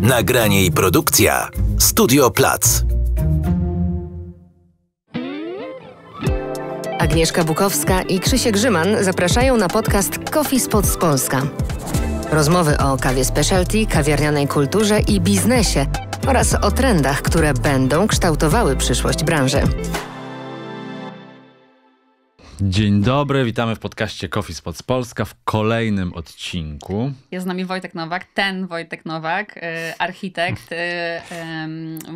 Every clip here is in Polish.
Nagranie i produkcja Studio Plac. Agnieszka Bukowska i Krzysiek Grzyman zapraszają na podcast Coffee z Polska. Rozmowy o kawie specialty, kawiarnianej kulturze i biznesie oraz o trendach, które będą kształtowały przyszłość branży. Dzień dobry, witamy w podcaście Coffee Spots Polska w kolejnym odcinku. Jest z nami Wojtek Nowak, ten Wojtek Nowak, y, architekt, y,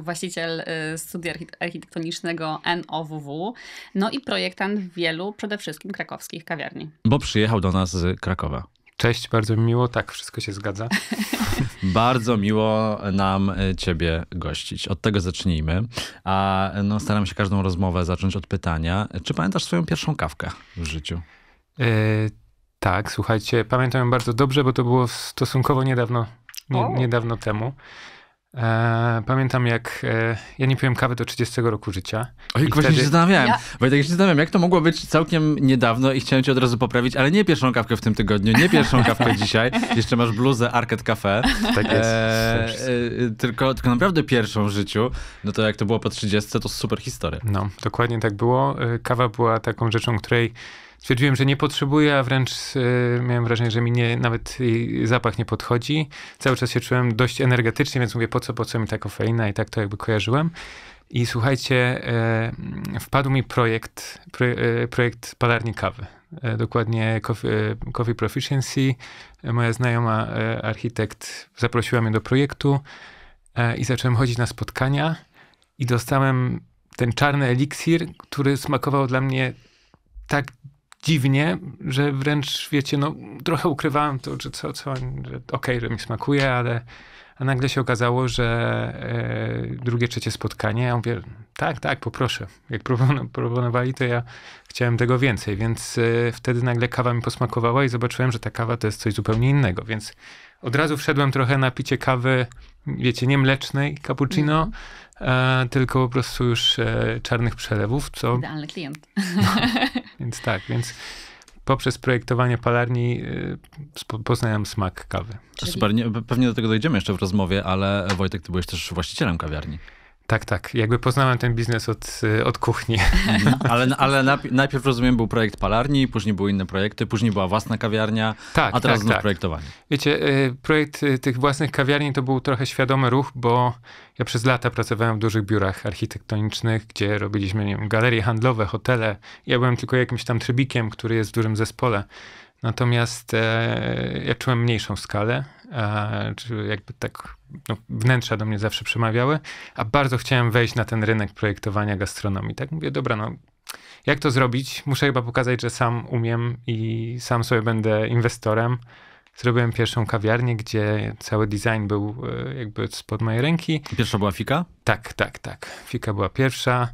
właściciel y, studia architektonicznego NOWW, no i projektant wielu, przede wszystkim krakowskich kawiarni. Bo przyjechał do nas z Krakowa. Cześć, bardzo mi miło, tak, wszystko się zgadza. Bardzo miło nam e, ciebie gościć. Od tego zacznijmy. A no, staram się każdą rozmowę zacząć od pytania. Czy pamiętasz swoją pierwszą kawkę w życiu? E, tak, słuchajcie, pamiętam ją bardzo dobrze, bo to było stosunkowo niedawno, nie, niedawno temu. E, pamiętam jak, e, ja nie piłem kawy do 30 roku życia. Oj, właśnie wtedy... się zastanawiałem. Ja... Wojtek, się zastanawiam, jak to mogło być całkiem niedawno i chciałem cię od razu poprawić, ale nie pierwszą kawkę w tym tygodniu, nie pierwszą kawkę dzisiaj. Jeszcze masz bluzę Arket Cafe. Tak jest. E, e, e, tylko, tylko naprawdę pierwszą w życiu. No to jak to było po 30, to super historia. No, dokładnie tak było. E, kawa była taką rzeczą, której stwierdziłem, że nie potrzebuję, a wręcz y, miałem wrażenie, że mi nie, nawet zapach nie podchodzi. Cały czas się czułem dość energetycznie, więc mówię, po co, po co mi ta kofeina i tak to jakby kojarzyłem. I słuchajcie, y, wpadł mi projekt, pro, y, projekt palarni kawy. Y, dokładnie Coffee, y, coffee Proficiency. Moja znajoma y, architekt zaprosiła mnie do projektu i zacząłem chodzić na spotkania i dostałem ten czarny eliksir, który smakował dla mnie tak dziwnie, że wręcz, wiecie, no trochę ukrywałem to, że co, co, że okej, okay, że mi smakuje, ale a nagle się okazało, że e, drugie, trzecie spotkanie, ja mówię, tak, tak, poproszę. Jak proponowali, to ja chciałem tego więcej, więc e, wtedy nagle kawa mi posmakowała i zobaczyłem, że ta kawa to jest coś zupełnie innego, więc od razu wszedłem trochę na picie kawy, wiecie, nie mlecznej, cappuccino, mm. e, tylko po prostu już e, czarnych przelewów, co... Idealny klient. No, więc tak, więc poprzez projektowanie palarni y, poznałem smak kawy. Czyli... Super, nie, pewnie do tego dojdziemy jeszcze w rozmowie, ale Wojtek, ty byłeś też właścicielem kawiarni. Tak, tak. Jakby poznałem ten biznes od, y, od kuchni. No. ale ale najpierw rozumiem, był projekt palarni, później były inne projekty, później była własna kawiarnia, tak, a teraz tak, znów tak. projektowanie. Wiecie, y, projekt y, tych własnych kawiarni to był trochę świadomy ruch, bo ja przez lata pracowałem w dużych biurach architektonicznych, gdzie robiliśmy nie wiem, galerie handlowe, hotele. Ja byłem tylko jakimś tam trybikiem, który jest w dużym zespole. Natomiast e, ja czułem mniejszą skalę, e, jakby tak no, wnętrza do mnie zawsze przemawiały, a bardzo chciałem wejść na ten rynek projektowania gastronomii. Tak mówię, dobra, no jak to zrobić? Muszę chyba pokazać, że sam umiem i sam sobie będę inwestorem. Zrobiłem pierwszą kawiarnię, gdzie cały design był e, jakby spod mojej ręki. Pierwsza była fika? Tak, tak, tak. Fika była pierwsza.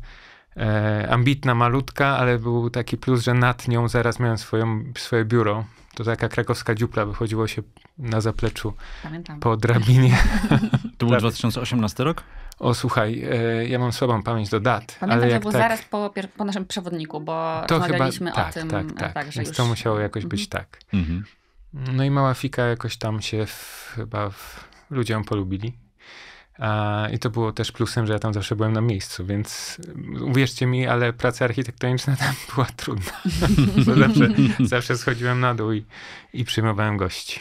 E, ambitna, malutka, ale był taki plus, że nad nią zaraz miałem swoją, swoje biuro. To taka krakowska dziupla, wychodziło się na zapleczu Pamiętam. po drabinie. To był 2018 rok? O słuchaj, e, ja mam słabą pamięć do dat. Pamiętam, ale jak to tak... zaraz po, po, naszym przewodniku, bo to rozmawialiśmy chyba, tak, o tym. Tak, e, tak, tak Więc już... to musiało jakoś mhm. być tak. Mhm. No i mała fika jakoś tam się w, chyba w, ludzie ją polubili. I to było też plusem, że ja tam zawsze byłem na miejscu, więc mm, uwierzcie mi, ale praca architektoniczna tam była trudna. zawsze, zawsze schodziłem na dół i, i przyjmowałem gości.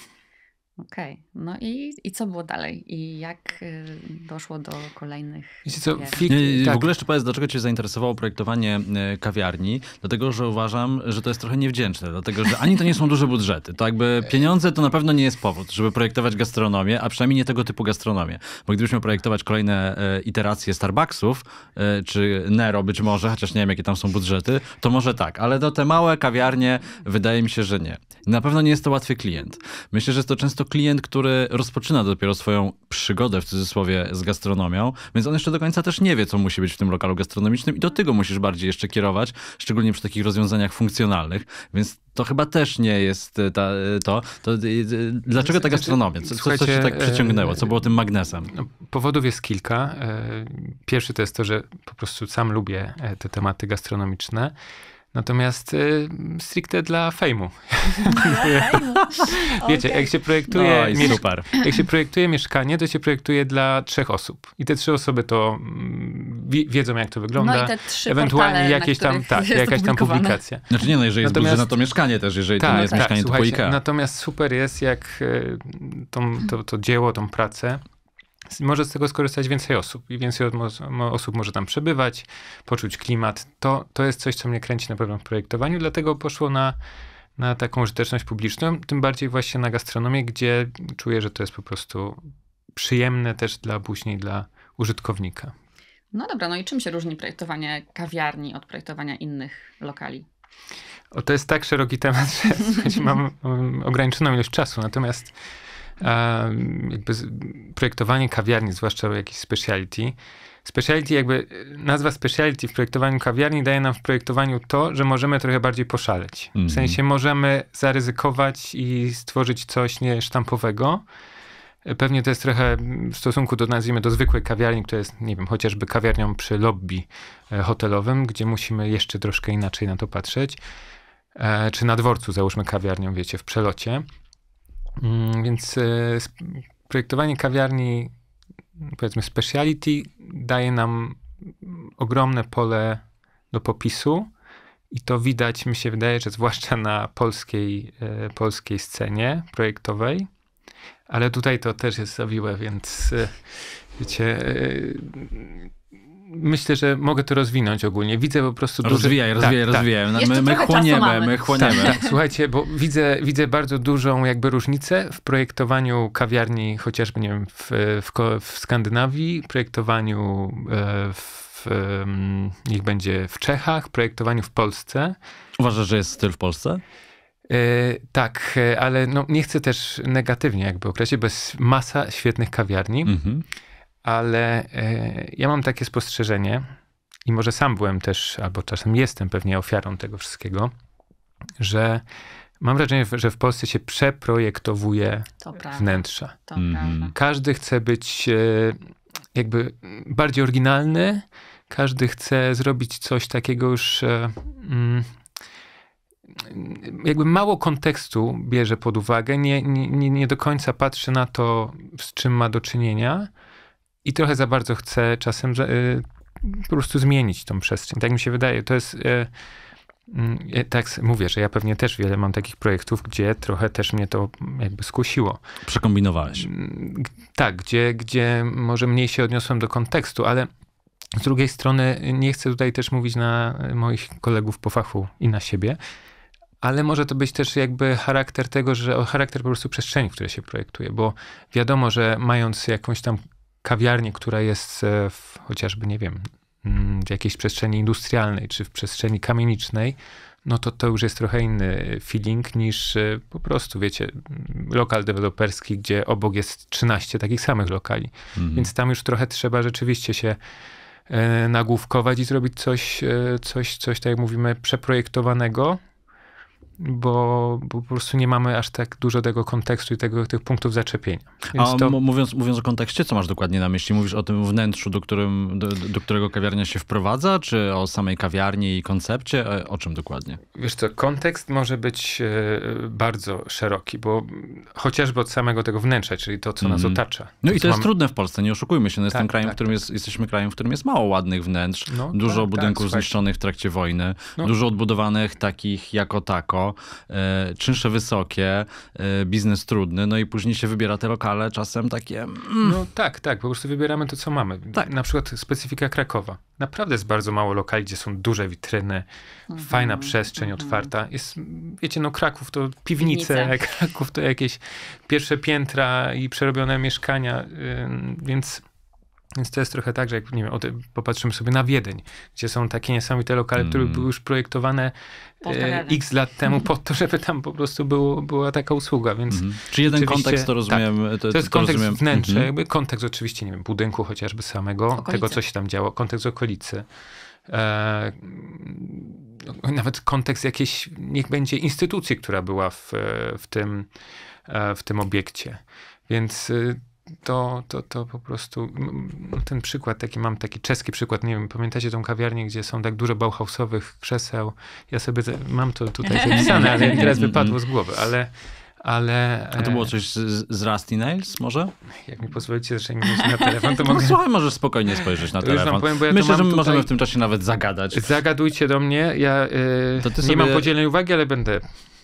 Okej, okay. no i, i co było dalej? I jak y, doszło do kolejnych. Co, fik- nie, tak. W ogóle jeszcze powiedz, dlaczego Cię zainteresowało projektowanie e, kawiarni? Dlatego, że uważam, że to jest trochę niewdzięczne, dlatego że ani to nie są duże budżety. To jakby pieniądze to na pewno nie jest powód, żeby projektować gastronomię, a przynajmniej nie tego typu gastronomię. Bo gdybyśmy projektować kolejne e, iteracje Starbucksów, e, czy Nero być może, chociaż nie wiem, jakie tam są budżety, to może tak, ale do te małe kawiarnie wydaje mi się, że nie. Na pewno nie jest to łatwy klient. Myślę, że jest to często klient, który rozpoczyna dopiero swoją przygodę w cudzysłowie z gastronomią, więc on jeszcze do końca też nie wie, co musi być w tym lokalu gastronomicznym i do tego musisz bardziej jeszcze kierować, szczególnie przy takich rozwiązaniach funkcjonalnych, więc to chyba też nie jest e, ta, e, to. to e, dlaczego ta gastronomia? Co, co, co się tak przyciągnęło? Co było tym magnesem? No, powodów jest kilka. Pierwszy to jest to, że po prostu sam lubię te tematy gastronomiczne. Natomiast y, stricte dla fejmu. Wiecie, okay. jak się projektuje. No, super. Jak się projektuje mieszkanie, to się projektuje dla trzech osób. I te trzy osoby to mm, wiedzą, jak to wygląda. No ewentualnie portale, jakieś tam, tak, jakaś tam publikacja. Znaczy nie no, jeżeli jest natomiast, na to mieszkanie też, jeżeli tak, to nie jest tak, mieszkanie, to IKEA. Natomiast super jest, jak y, tą, to, to dzieło, tą pracę może z tego skorzystać więcej osób i więcej osób może tam przebywać, poczuć klimat. To, to jest coś, co mnie kręci na pewno w projektowaniu, dlatego poszło na, na taką użyteczność publiczną, tym bardziej właśnie na gastronomię, gdzie czuję, że to jest po prostu przyjemne też dla później dla użytkownika. No dobra, no i czym się różni projektowanie kawiarni od projektowania innych lokali? O, to jest tak szeroki temat, że mam, mam ograniczoną ilość czasu, natomiast jakby projektowanie kawiarni, zwłaszcza jakieś speciality. Speciality jakby, nazwa speciality w projektowaniu kawiarni daje nam w projektowaniu to, że możemy trochę bardziej poszaleć. W mhm. sensie możemy zaryzykować i stworzyć coś niesztampowego, Pewnie to jest trochę w stosunku do, nazwijmy, do zwykłej kawiarni, która jest, nie wiem, chociażby kawiarnią przy lobby e, hotelowym, gdzie musimy jeszcze troszkę inaczej na to patrzeć. E, czy na dworcu, załóżmy, kawiarnią, wiecie, w przelocie. Mm, więc e, projektowanie kawiarni, powiedzmy speciality, daje nam ogromne pole do popisu i to widać, mi się wydaje, że zwłaszcza na polskiej, e, polskiej scenie projektowej. Ale tutaj to też jest zawiłe, więc e, wiecie, myślę, że mogę to rozwinąć ogólnie. Widzę po prostu... Rozwijaj, rozwijaj, tak, rozwijaj. Tak. My, my chłoniemy, my tak, chłoniemy. Tak, słuchajcie, bo widzę, widzę bardzo dużą jakby różnicę w projektowaniu kawiarni chociażby, nie wiem, w, w, w Skandynawii, projektowaniu e, w niech będzie w Czechach, projektowaniu w Polsce. Uważasz, że jest styl w Polsce? E, tak, e, ale no, nie chcę też negatywnie jakby określić, bo jest masa świetnych kawiarni. Mm -hmm ale e, ja mam takie spostrzeżenie, i może sam byłem też, albo czasem jestem pewnie ofiarą tego wszystkiego, że mam wrażenie, że w Polsce się przeprojektowuje to tak. wnętrza. To mhm. Każdy chce być e, jakby bardziej oryginalny, każdy chce zrobić coś takiego już. E, mm, mm, jakby mało kontekstu bierze pod uwagę, nie, nie, nie do końca patrzy na to, z czym ma do czynienia i trochę za bardzo chcę czasem y, po prostu zmienić tą przestrzeń. Tak mi się wydaje. To jest. y, mm, y tak mówię, że ja pewnie też wiele mam takich projektów, gdzie trochę też mnie to jakby skusiło. Przekombinowałeś. Mm, tak, gdzie, gdzie może mniej się odniosłem do kontekstu, ale z drugiej strony nie chcę tutaj też mówić na moich kolegów po fachu i na siebie, ale może to być też jakby charakter tego, że charakter po prostu przestrzeni, w której się projektuje, bo wiadomo, że mając jakąś tam kawiarni, która jest e, w, chociażby, nie wiem, mm, w jakiejś przestrzeni industrialnej czy w przestrzeni kamienicznej, no to to już jest trochę inny feeling niż e, po prostu, wiecie, mm, lokal deweloperski, gdzie obok jest 13 takich samych lokali. Mhm. Więc tam już trochę trzeba rzeczywiście się e, nagłówkować i zrobić coś, coś, coś tak jak mówimy, przeprojektowanego, bo, bo, po prostu nie mamy aż tak dużo tego kontekstu i tego, tych punktów zaczepienia. Więc A to... mówiąc, mówiąc o kontekście, co masz dokładnie na myśli? Mówisz o tym wnętrzu, do, którym, do, do, którego kawiarnia się wprowadza, czy o samej kawiarni i koncepcie? E, o czym dokładnie? Wiesz co, kontekst może być e, bardzo szeroki, bo chociażby od samego tego wnętrza, czyli to, co mm. nas mhm. otacza. No to, i to jest trudne w Polsce, nie oszukujmy się. No jestem tak, krajem, tak, w którym tak. jest, jesteśmy krajem, w którym jest mało ładnych wnętrz, no, dużo tak, budynków tak, zniszczonych w trakcie wojny, no. dużo odbudowanych takich jako tako. E, czynsze wysokie, e, biznes trudny, no i później się wybiera te lokale czasem takie... Mm. No tak, tak, po prostu wybieramy to, co mamy. Tak. Na przykład specyfika Krakowa. Naprawdę jest bardzo mało lokali, gdzie są duże witryny, mhm. fajna przestrzeń mhm. otwarta. Jest, wiecie, no Kraków to piwnice, piwnice, Kraków to jakieś pierwsze piętra i przerobione mieszkania, y, więc... Więc to jest trochę tak, że jak nie wiem, popatrzymy sobie na Wiedeń, gdzie są takie niesamowite lokale, mm. które były już projektowane E, x lat temu po to, żeby tam po prostu było, była taka usługa, więc... Mhm. Czy jeden kontekst, to tak. rozumiem... Tak, to, to, jest kontekst rozumiem. wnętrza, mhm. jakby kontekst oczywiście, nie wiem, budynku chociażby samego, okolicy. tego, co się tam działo, kontekst okolicy. E, no, nawet kontekst jakiejś, niech będzie instytucji, która była w, e, w, tym, w tym obiekcie. Więc to, to, to po prostu ten przykład, taki mam taki czeski przykład, nie wiem, pamiętacie tą kawiarnię, gdzie są tak dużo Bauhausowych krzeseł? Ja sobie mam to tutaj zapisane, ale teraz wypadło z głowy, ale ale... A to było e, coś z, z Rusty Nails może? Jak mi pozwolicie, że nie na telefon, to no mogę... słuchaj, możesz spokojnie spojrzeć na telefon. Powiem, ja Myślę, że tutaj... możemy w tym czasie nawet zagadać. Zagadujcie do mnie, ja yy, nie sobie... mam podzielnej uwagi, ale będę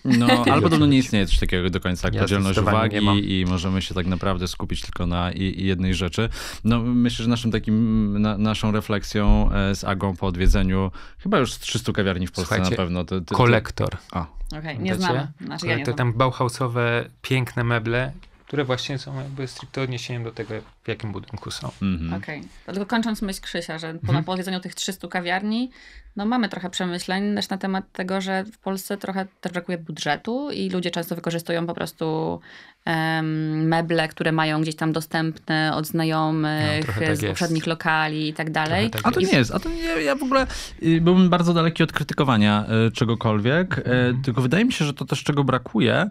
no, ale podobno nie istnieje coś takiego do końca, jak ja podzielność uwagi i możemy się tak naprawdę skupić tylko na jednej rzeczy. No, myślę, że naszym takim, na, naszą refleksją e, z Agą po odwiedzeniu chyba już 300 kawiarni w Polsce Słuchajcie, na pewnie. kolektor. A. Okay, nie znamy. Znaczy, ja nie tam bauhausowe, piękne meble, które właśnie są jakby stricte odniesieniem do tego, w jakim budynku są. Mm -hmm. Okej. Okay. Dlatego kończąc myśl Krzysia, że po mm -hmm. tych 300 kawiarni no mamy trochę przemyśleń też na temat tego, że w Polsce trochę też brakuje budżetu i ludzie często wykorzystują po prostu um, meble, które mają gdzieś tam dostępne od znajomych, no, tak z poprzednich lokali i tak dalej. Tak a to nie jest, a to nie, ja w ogóle y, byłbym bardzo daleki od krytykowania y, czegokolwiek, y, mhm. tylko wydaje mi się, że to też czego brakuje,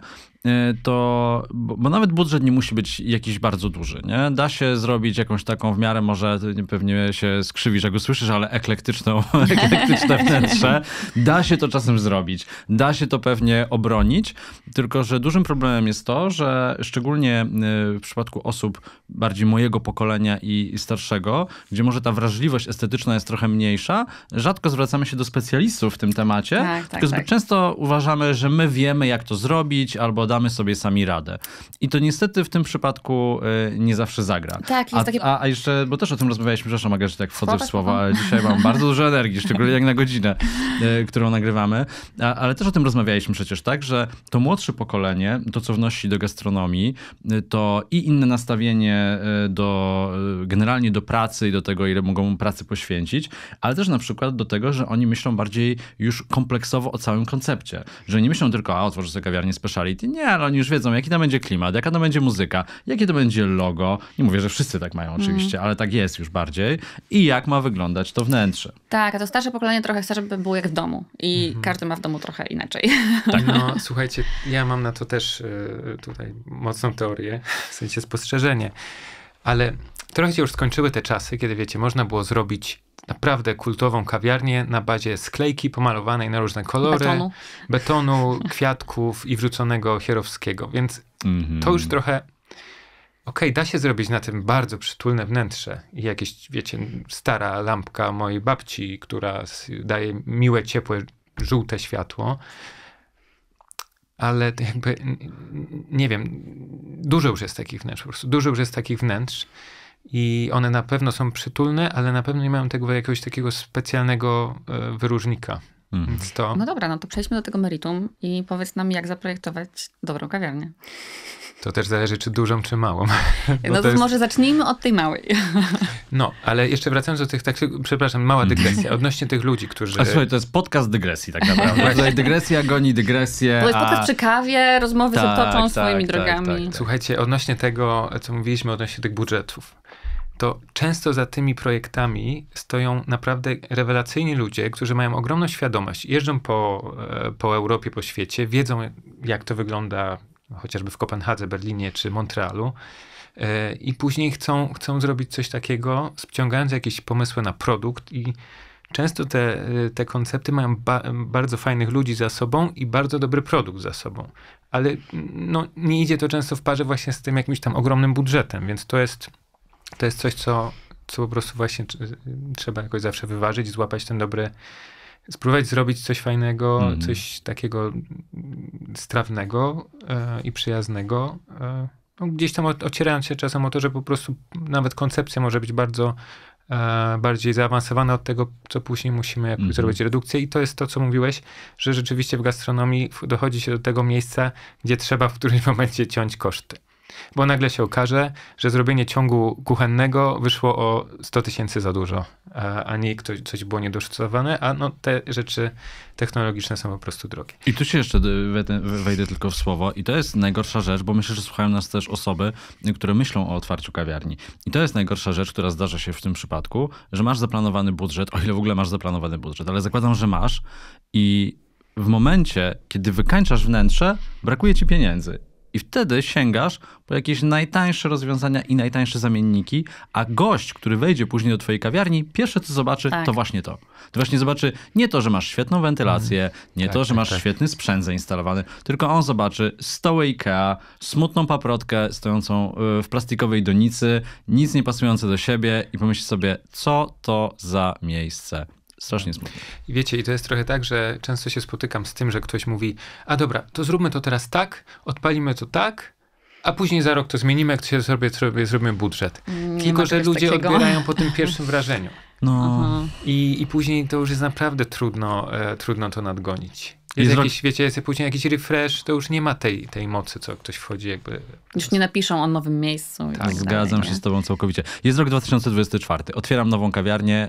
to, bo nawet budżet nie musi być jakiś bardzo duży, nie? Da się zrobić jakąś taką w miarę, może pewnie się skrzywisz, jak usłyszysz, ale eklektyczną, eklektyczną elastyczne wnętrze. Da się to czasem zrobić. Da się to pewnie obronić, tylko że dużym problemem jest to, że szczególnie y, w przypadku osób bardziej mojego pokolenia i starszego, gdzie może ta wrażliwość estetyczna jest trochę mniejsza, rzadko zwracamy się do specjalistów w tym temacie, tak, tak, tylko zbyt tak. często uważamy, że my wiemy, jak to zrobić, albo damy sobie sami radę. I to niestety w tym przypadku y, nie zawsze zagra. Tak, jest a, takie... a, a jeszcze, bo też o tym rozmawialiśmy, przepraszam, Aga, że tak wchodzę w słowa, ale dzisiaj mam bardzo dużo energii, szczególnie jak na godzinę, e, którą nagrywamy. ale też o tym rozmawialiśmy przecież, tak, że to młodsze pokolenie, to co wnosi do gastronomii, e, to i inne nastawienie e, do, generalnie do pracy i do tego, ile mogą pracy poświęcić, ale też na przykład do tego, że oni myślą bardziej już kompleksowo o całym koncepcie. Że nie myślą tylko, a otworzę sobie kawiarnię speciality. Nie, ale oni już wiedzą, jaki to będzie klimat, jaka to będzie muzyka, jakie to będzie logo. Nie mówię, że wszyscy tak mają oczywiście, mm. ale tak jest już bardziej. I jak ma wyglądać to wnętrze. Tak, a to starsze pokolenie mieszkanie trochę chcę, żeby było jak w domu. I mhm. każdy ma w domu trochę inaczej. Tak, no słuchajcie, ja mam na to też y, tutaj mocną teorię, w sensie spostrzeżenie. Ale trochę się już skończyły te czasy, kiedy wiecie, można było zrobić naprawdę kultową kawiarnię na bazie sklejki pomalowanej na różne kolory, betonu, betonu kwiatków i wrzuconego Hierowskiego. Więc mm -hmm. to już mhm. trochę okej, okay, da się zrobić na tym bardzo przytulne wnętrze i jakieś, wiecie, stara lampka mojej babci, która daje miłe, ciepłe, żółte światło, ale jakby, nie wiem, dużo już jest takich wnętrz po prostu, dużo już jest takich wnętrz i one na pewno są przytulne, ale na pewno nie mają tego jakiegoś takiego specjalnego e, wyróżnika. Mhm. No dobra, no to przejdźmy do tego meritum i powiedz nam, jak zaprojektować dobrą kawiarnię. To też zależy, czy dużą, czy małą. No to, to jest... może zacznijmy od tej małej. No, ale jeszcze wracając do tych tak przepraszam, mała dygresja, odnośnie tych ludzi, którzy... A słuchaj, to jest podcast dygresji tak naprawdę. Tutaj dygresja goni dygresję. To jest podcast a... przy kawie, rozmowy tak, się toczą tak, swoimi tak, drogami. Tak, tak, Słuchajcie, odnośnie tego, co mówiliśmy odnośnie tych budżetów to często za tymi projektami stoją naprawdę rewelacyjni ludzie, którzy mają ogromną świadomość, jeżdżą po, e, po Europie, po świecie, wiedzą, jak to wygląda chociażby w Kopenhadze, Berlinie czy Montrealu. E, I później chcą, chcą zrobić coś takiego, ściągając jakieś pomysły na produkt i często te, e, te koncepty mają ba bardzo fajnych ludzi za sobą i bardzo dobry produkt za sobą. Ale no, nie idzie to często w parze właśnie z tym jakimś tam ogromnym budżetem, więc to jest to jest coś, co, co po prostu właśnie trzeba jakoś zawsze wyważyć, złapać ten dobry, spróbować zrobić coś fajnego, mhm. coś takiego mm, strawnego e, i przyjaznego. E, no, gdzieś tam ocierając się czasem o to, że po prostu nawet koncepcja może być bardzo e, bardziej zaawansowana od tego, co później musimy mm. zrobić redukcję. I to jest to, co mówiłeś, że rzeczywiście w gastronomii dochodzi się do tego miejsca, gdzie trzeba w którymś momencie ciąć koszty. Bo nagle się okaże, że zrobienie ciągu kuchennego wyszło o 100 tysięcy za dużo, a, a nie ktoś, coś było niedoszacowane, a no, te rzeczy technologiczne są po prostu drogie. I tu się jeszcze wejdę, wejdę tylko w słowo i to jest najgorsza rzecz, bo myślę, że słuchają nas też osoby, które myślą o otwarciu kawiarni. I to jest najgorsza rzecz, która zdarza się w tym przypadku, że masz zaplanowany budżet, o ile w ogóle masz zaplanowany budżet, ale zakładam, że masz i w momencie, kiedy wykańczasz wnętrze, brakuje ci pieniędzy. I wtedy sięgasz po jakieś najtańsze rozwiązania i najtańsze zamienniki, a gość, który wejdzie później do twojej kawiarni, pierwsze co zobaczy, tak. to właśnie to. To właśnie zobaczy nie to, że masz świetną wentylację, mm. nie tak, to, że tak, masz tak. świetny sprzęt zainstalowany, tylko on zobaczy stołę IKEA, smutną paprotkę stojącą y, w plastikowej donicy, nic nie pasujące do siebie i pomyśli sobie, co to za miejsce. Strasznie smutne. I wiecie, i to jest trochę tak, że często się spotykam z tym, że ktoś mówi, a dobra, to zróbmy to teraz tak, odpalimy to tak, a później za rok to zmienimy, jak to się zrobi, zrobimy budżet. Mm, nie Tylko, że ludzie takiego. odbierają po tym pierwszym wrażeniu. No. Mhm. I, I później to już jest naprawdę trudno, e, trudno to nadgonić. Jest, jest jakiś, wiecie, jest później jakiś refresh, to już nie ma tej, tej mocy, co ktoś wchodzi jakby... Już nie napiszą o nowym miejscu. Tak, tak, zgadzam dalej, się nie? z tobą całkowicie. Jest rok 2024. Otwieram nową kawiarnię,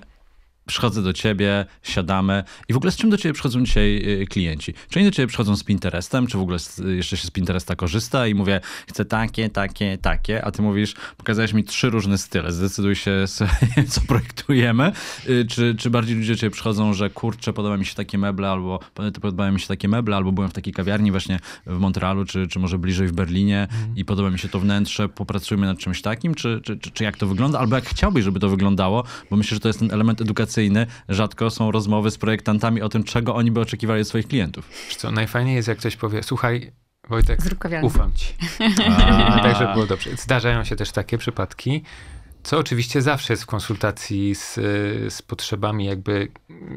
przychodzę do ciebie, siadamy i w ogóle z czym do ciebie przychodzą dzisiaj y, klienci? Czy oni do ciebie przychodzą z Pinterestem, czy w ogóle y, jeszcze się z Pinteresta korzysta i mówię, chcę takie, takie, takie, a ty mówisz, pokazałeś mi trzy różne style, zdecyduj się, co projektujemy, y, czy, czy bardziej ludzie do ciebie przychodzą, że kurczę, podoba mi się takie meble, albo podobają mi się takie meble, albo byłem w takiej kawiarni właśnie w Montrealu, czy, czy może bliżej w Berlinie mhm. i podoba mi się to wnętrze, popracujmy nad czymś takim, czy, czy, czy jak to wygląda, albo jak chciałbyś, żeby to wyglądało, bo myślę, że to jest ten element edukacji rzadko są rozmowy z projektantami o tym, czego oni by oczekiwali od swoich klientów. co, najfajniej jest, jak ktoś powie, słuchaj, Wojtek, ufam ci. Także było dobrze. Zdarzają się też takie przypadki, co oczywiście zawsze jest w konsultacji z, z potrzebami, jakby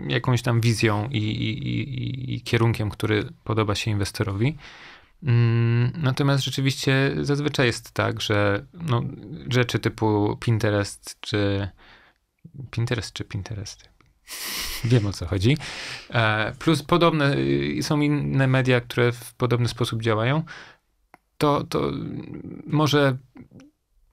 jakąś tam wizją i, i, i, i kierunkiem, który podoba się inwestorowi. Mm, natomiast rzeczywiście zazwyczaj jest tak, że no, rzeczy typu Pinterest czy Pinterest czy Pinterest? Wiem o co chodzi. E, plus podobne, y, są inne media, które w podobny sposób działają. To, to może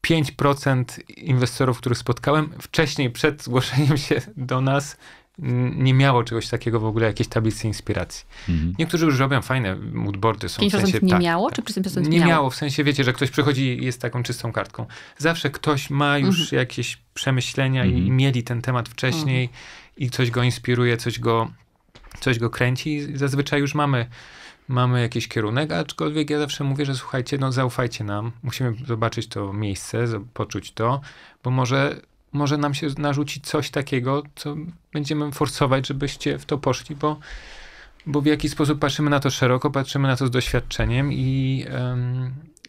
5% inwestorów, których spotkałem wcześniej przed zgłoszeniem się do nas, nie miało czegoś takiego w ogóle, jakiejś tablicy inspiracji. Mhm. Niektórzy już robią fajne moodboardy. Są w sensie, nie tak, miało, tak, czy 5% nie miało? Nie miało, w sensie wiecie, że ktoś przychodzi i jest taką czystą kartką. Zawsze ktoś ma już mhm. jakieś przemyślenia mhm. i mieli ten temat wcześniej mhm. i coś go inspiruje, coś go, coś go kręci i zazwyczaj już mamy mamy jakiś kierunek, aczkolwiek ja zawsze mówię, że słuchajcie, no zaufajcie nam, musimy zobaczyć to miejsce, poczuć to, bo może może nam się narzucić coś takiego, co będziemy forsować, żebyście w to poszli, bo, bo w jakiś sposób patrzymy na to szeroko, patrzymy na to z doświadczeniem i,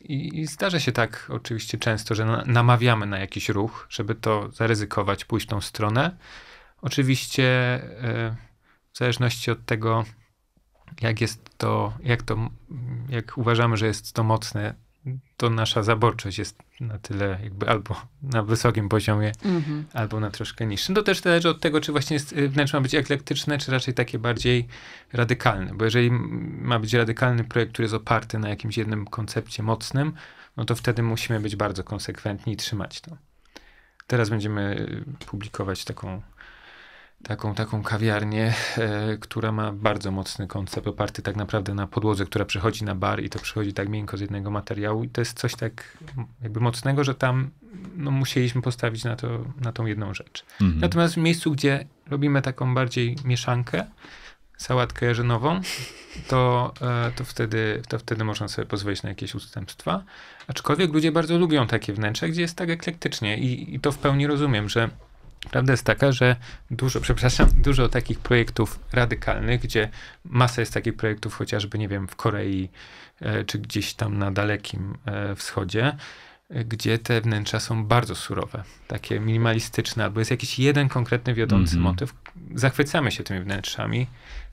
i, i, zdarza się tak oczywiście często, że na, namawiamy na jakiś ruch, żeby to zaryzykować, pójść tą stronę. Oczywiście e, w zależności od tego, jak jest to, jak to, jak uważamy, że jest to mocne, to nasza zaborczość jest na tyle jakby albo na wysokim poziomie, mhm. albo na troszkę niższym. To też zależy od tego, czy właśnie jest, y, wnętrze ma być eklektyczne, czy raczej takie bardziej radykalne. Bo jeżeli ma być radykalny projekt, który jest oparty na jakimś jednym koncepcie mocnym, no to wtedy musimy być bardzo konsekwentni i trzymać to. Teraz będziemy publikować taką taką, taką kawiarnię, e, która ma bardzo mocny koncept, oparty tak naprawdę na podłodze, która przechodzi na bar i to przechodzi tak miękko z jednego materiału i to jest coś tak jakby mocnego, że tam no, musieliśmy postawić na, to, na tą jedną rzecz. Mhm. Natomiast w miejscu, gdzie robimy taką bardziej mieszankę, sałatkę jarzynową, to, e, to, wtedy, to wtedy można sobie pozwolić na jakieś ustępstwa. Aczkolwiek ludzie bardzo lubią takie wnętrze, gdzie jest tak eklektycznie i, i to w pełni rozumiem, że Prawda jest taka, że dużo, przepraszam, dużo takich projektów radykalnych, gdzie masa jest takich projektów chociażby, nie wiem, w Korei e, czy gdzieś tam na dalekim e, wschodzie, gdzie te wnętrza są bardzo surowe, takie minimalistyczne, albo jest jakiś jeden konkretny wiodący mhm. motyw, zachwycamy się tymi wnętrzami.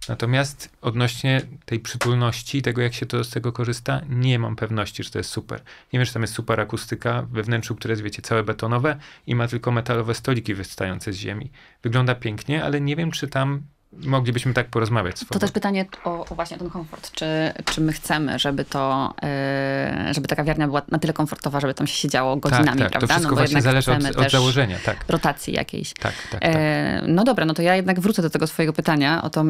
Natomiast odnośnie tej przytulności i tego, jak się to z tego korzysta, nie mam pewności, że to jest super. Nie wiem, czy tam jest super akustyka we wnętrzu, które jest, wiecie, całe betonowe i ma tylko metalowe stoliki wystające z ziemi. Wygląda pięknie, ale nie wiem, czy tam moglibyśmy tak porozmawiać. Swobodnie. To też pytanie o, o, właśnie ten komfort. Czy, czy my chcemy, żeby to, e, żeby taka kawiarnia była na tyle komfortowa, żeby tam się siedziało tak, godzinami, tak, tak. prawda? To no wszystko no, właśnie zależy od, od założenia, tak. Rotacji jakiejś. Tak, tak, e, tak. no dobra, no to ja jednak wrócę do tego swojego pytania o tą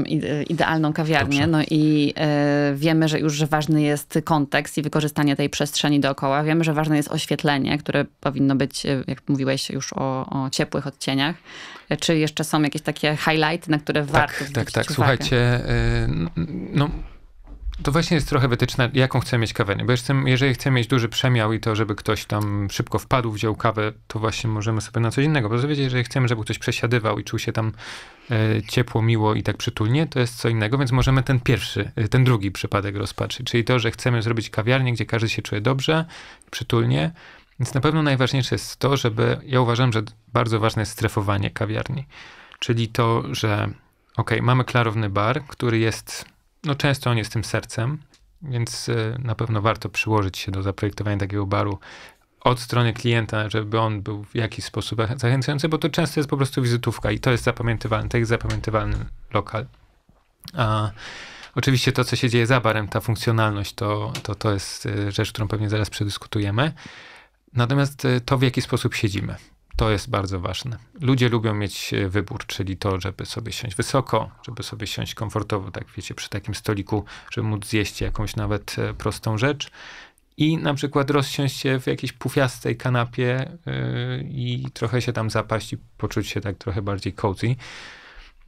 idealną kawiarnię. Dobrze. No i e, wiemy, że już że ważny jest kontekst i wykorzystanie tej przestrzeni dookoła. Wiemy, że ważne jest oświetlenie, które powinno być, jak mówiłeś już o, o ciepłych odcieniach. Czy jeszcze są jakieś takie highlighty, na które tak, warto Tak, tak, tak. Słuchajcie, y, no to właśnie jest trochę wytyczne jaką chcę mieć kawę. Bo jeżeli chcę mieć duży przemiał i to, żeby ktoś tam szybko wpadł, wziął kawę, to właśnie możemy sobie na coś innego. Bo zobaczycie, jeżeli chcemy, żeby ktoś przesiadywał i czuł się tam e, ciepło, miło i tak przytulnie, to jest co innego, więc możemy ten pierwszy, e, ten drugi przypadek rozpatrzyć. Czyli to, że chcemy zrobić kawiarnię, gdzie każdy się czuje dobrze, przytulnie, więc na pewno najważniejsze jest to, żeby. Ja uważam, że bardzo ważne jest strefowanie kawiarni. Czyli to, że ok, mamy klarowny bar, który jest. No często on jest tym sercem, więc y, na pewno warto przyłożyć się do zaprojektowania takiego baru od strony klienta, żeby on był w jakiś sposób zachęcający, bo to często jest po prostu wizytówka i to jest zapamiętywalny, to jest zapamiętywalny lokal. A oczywiście to, co się dzieje za barem, ta funkcjonalność, to, to, to jest y, rzecz, którą pewnie zaraz przedyskutujemy. Natomiast y, to, w jaki sposób siedzimy, to jest bardzo ważne. Ludzie lubią mieć y, wybór, czyli to, żeby sobie siąść wysoko, żeby sobie siąść komfortowo, tak wiecie, przy takim stoliku, żeby móc zjeść jakąś nawet e, prostą rzecz i na przykład rozsiąść się w jakiejś pufiastej kanapie yy, i trochę się tam zapaść i poczuć się tak trochę bardziej cozy.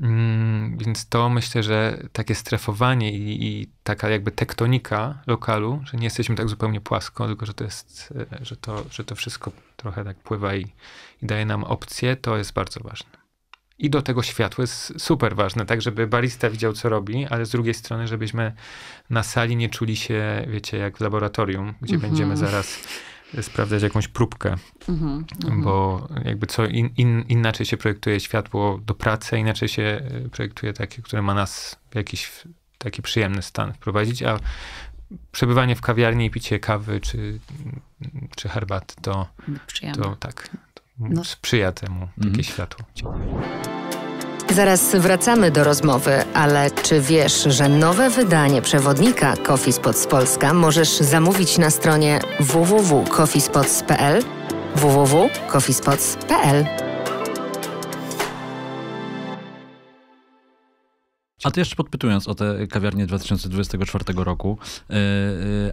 Mm, więc to myślę, że takie strefowanie i, i, taka jakby tektonika lokalu, że nie jesteśmy tak zupełnie płasko, tylko że to jest, e, że to, że to wszystko trochę tak pływa i, i daje nam opcje, to jest bardzo ważne. I do tego światło jest super ważne, tak żeby barista widział, co robi, ale z drugiej strony, żebyśmy na sali nie czuli się, wiecie, jak w laboratorium, gdzie mm -hmm. będziemy zaraz sprawdzać jakąś próbkę, mhm, mhm. bo jakby co in, in, inaczej się projektuje światło do pracy, inaczej się e, projektuje takie, które ma nas w jakiś taki przyjemny stan wprowadzić, a przebywanie w kawiarni i picie kawy czy, czy herbaty to, to tak to no. sprzyja temu takie mhm. światło. Zaraz wracamy do rozmowy, ale czy wiesz, że nowe wydanie przewodnika Coffee Spots Polska możesz zamówić na stronie www.coffeespots.pl www.coffeespots.pl A ty jeszcze podpytując o te kawiarnie 2024 roku, yy,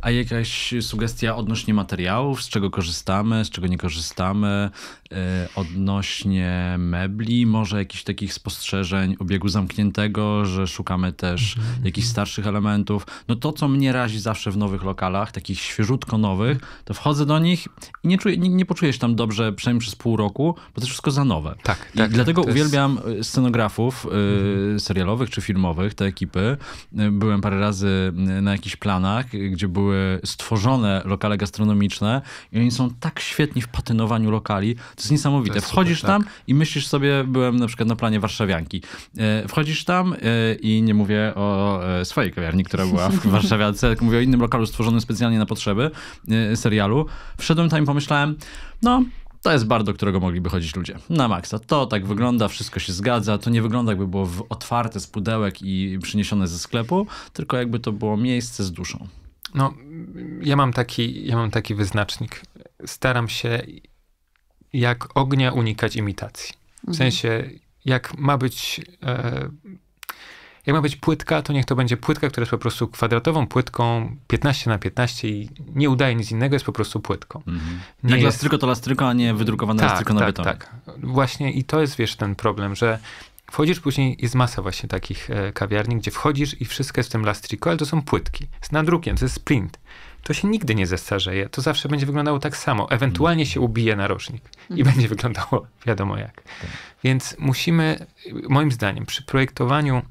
a jakaś sugestia odnośnie materiałów, z czego korzystamy, z czego nie korzystamy, Y, odnośnie mebli, może jakichś takich spostrzeżeń obiegu zamkniętego, że szukamy też mhm, mhm. jakichś starszych elementów. No to, co mnie razi zawsze w nowych lokalach, takich świeżutko nowych, to wchodzę do nich i nie, czuję, nie, nie poczujesz tam dobrze, przynajmniej przez pół roku, bo to jest wszystko za nowe. Tak, I tak. Dlatego tak, uwielbiam jest... Y, scenografów y, mhm. serialowych czy filmowych, te ekipy. Byłem parę razy na jakichś planach, gdzie były stworzone lokale gastronomiczne i oni są tak świetni w patynowaniu lokali to jest niesamowite. To jest Wchodzisz super, tak. tam tak. i myślisz sobie, byłem na przykład na planie warszawianki. E, wchodzisz tam e, i nie mówię o e, swojej kawiarni, która była w warszawiance, tylko mówię o innym lokalu stworzonym specjalnie na potrzeby serialu. Wszedłem tam i pomyślałem, no to jest bar, do którego mogliby chodzić ludzie. Na maksa. To tak wygląda, wszystko się zgadza. To nie wygląda jakby było otwarte z pudełek i przyniesione ze sklepu, tylko jakby to było miejsce z duszą. No, ja mam taki, ja mam taki wyznacznik. Staram się jak ognia unikać imitacji. W mhm. sensie, jak ma być. E, jak ma być płytka, to niech to będzie płytka, która jest po prostu kwadratową płytką 15 na 15 i nie udaje nic innego, jest po prostu płytką. Mhm. Nie jak jest... lastryko to lastryko, a nie wydrukowane tak, lastryko tak, na tak, betonie. Tak, właśnie i to jest, wiesz, ten problem, że wchodzisz później, jest masa właśnie takich e, kawiarni, gdzie wchodzisz i wszystko jest w tym lastryko, ale to są płytki. Z nadrukiem, to jest sprint to się nigdy nie zestarzeje. To zawsze będzie wyglądało tak samo. Ewentualnie się ubije narożnik i mhm. będzie wyglądało wiadomo jak. Więc musimy, moim zdaniem, przy projektowaniu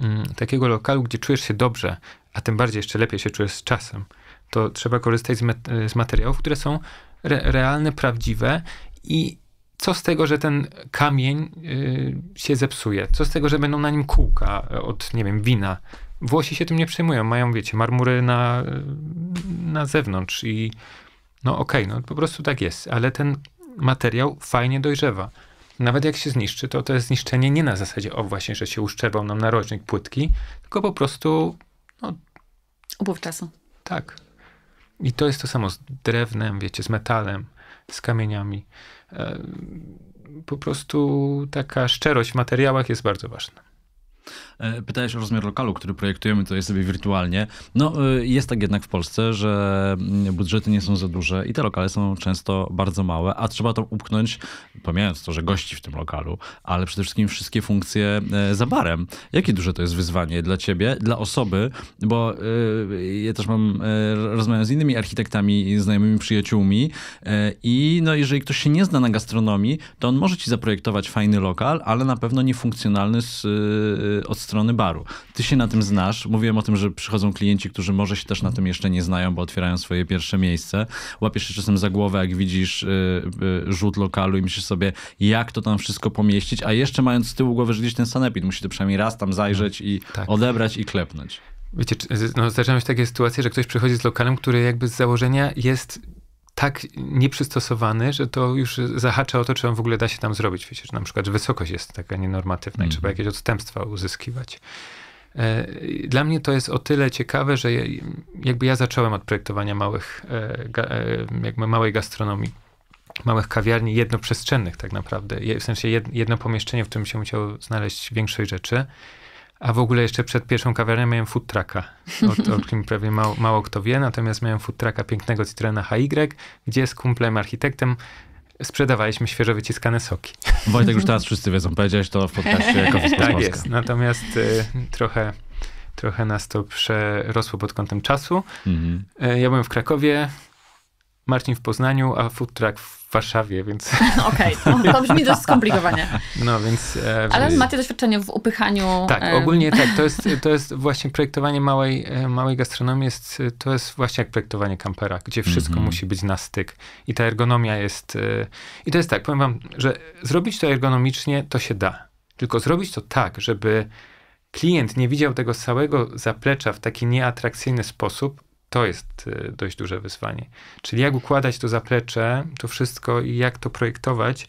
mm, takiego lokalu, gdzie czujesz się dobrze, a tym bardziej jeszcze lepiej się czujesz z czasem, to trzeba korzystać z, z materiałów, które są re realne, prawdziwe i co z tego, że ten kamień y, się zepsuje? Co z tego, że będą na nim kółka od, nie wiem, wina Włosi się tym nie przejmują. Mają, wiecie, marmury na, na zewnątrz i no okej, okay, no po prostu tak jest. Ale ten materiał fajnie dojrzewa. Nawet jak się zniszczy, to to jest zniszczenie nie na zasadzie, o właśnie, że się uszczerbał nam narożnik płytki, tylko po prostu, no... Upływ czasu. Tak. I to jest to samo z drewnem, wiecie, z metalem, z kamieniami. E, po prostu taka szczerość w materiałach jest bardzo ważna. E, pytałeś o rozmiar lokalu, który projektujemy tutaj sobie wirtualnie. No, e, jest tak jednak w Polsce, że mm, budżety nie są za duże i te lokale są często bardzo małe, a trzeba to upknąć, pomijając to, że gości w tym lokalu, ale przede wszystkim wszystkie funkcje e, za barem. Jakie duże to jest wyzwanie dla ciebie, dla osoby, bo ja też mam, rozmawiam z innymi architektami, znajomymi przyjaciółmi i no, jeżeli ktoś się nie zna na gastronomii, to on może ci zaprojektować fajny lokal, ale na pewno niefunkcjonalny z, od strony strony baru. Ty się na tym znasz. Mówiłem o tym, że przychodzą klienci, którzy może się też na tym jeszcze nie znają, bo otwierają swoje pierwsze miejsce. Łapiesz się czasem za głowę, jak widzisz yy, rzut lokalu i myślisz sobie, jak to tam wszystko pomieścić, a jeszcze mając z tyłu głowy, że gdzieś ten sanepid musi to przynajmniej raz tam zajrzeć i no, tak. odebrać i klepnąć. Wiecie, no, zdarzają się takie sytuacje, że ktoś przychodzi z lokalem, który jakby z założenia jest tak nieprzystosowany, że to już zahacza o to, czy on w ogóle da się tam zrobić. Wiecie, że na przykład wysokość jest taka nienormatywna i trzeba mhm. jakieś odstępstwa uzyskiwać. E, dla mnie to jest o tyle ciekawe, że jakby ja zacząłem od projektowania małych, e, e, jakby małej gastronomii, małych kawiarni jednoprzestrzennych tak naprawdę. W sensie jedno pomieszczenie, w którym się musiało znaleźć większość rzeczy. A w ogóle jeszcze przed pierwszą kawiarnią miałem food trucka, o, o którym prawie mało, mało, kto wie. Natomiast miałem food trucka pięknego Citroena HY, gdzie z kumplem architektem sprzedawaliśmy świeżo wyciskane soki. Wojtek już teraz wszyscy wiedzą, powiedziałeś to w podcaście Coffee Tak jest, natomiast y, trochę, trochę nas to przerosło pod kątem czasu. Mhm. Y, ja byłem w Krakowie, Marcin w Poznaniu, a food truck w Warszawie, więc... Okej, okay, to, brzmi dość skomplikowanie. No, więc... E, Ale macie doświadczenie w upychaniu... Tak, e... ogólnie tak. To jest, to jest właśnie projektowanie małej, e, małej gastronomii, jest, to jest właśnie jak projektowanie kampera, gdzie wszystko mm -hmm. musi być na styk. I ta ergonomia jest... E, I to jest tak, powiem wam, że zrobić to ergonomicznie to się da. Tylko zrobić to tak, żeby klient nie widział tego całego zaplecza w taki nieatrakcyjny sposób, to jest y, dość duże wyzwanie. Czyli jak układać to zaplecze, to wszystko i jak to projektować,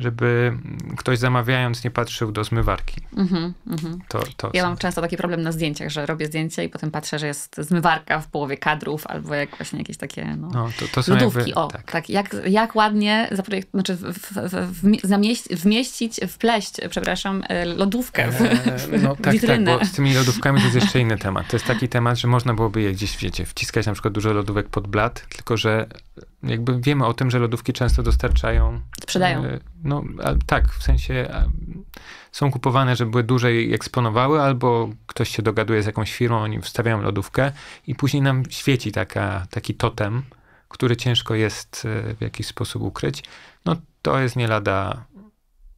żeby ktoś zamawiając nie patrzył do zmywarki. Mm-hmm, mm-hmm. To, to ja są... mam często taki problem na zdjęciach, że robię zdjęcie i potem patrzę, że jest zmywarka w połowie kadrów albo jak właśnie jakieś takie no, no to, to są lodówki. Jakby, o, tak. tak. jak, jak ładnie zaprojekt, znaczy w, w, w, zamieść, wmieścić, wpleść, przepraszam, e, lodówkę w, eee, no, tak, tak, witrynę. tak, bo z tymi lodówkami to jest jeszcze inny temat. To jest taki temat, że można byłoby je gdzieś, wiecie, wciskać na przykład dużo lodówek pod blat, tylko że jakby wiemy o tym, że lodówki często dostarczają. Sprzedają. E, no tak, w sensie są kupowane, żeby były dłużej eksponowały, albo ktoś się dogaduje z jakąś firmą, oni wstawiają lodówkę i później nam świeci taka, taki totem, który ciężko jest e, w jakiś sposób ukryć. No to jest nie lada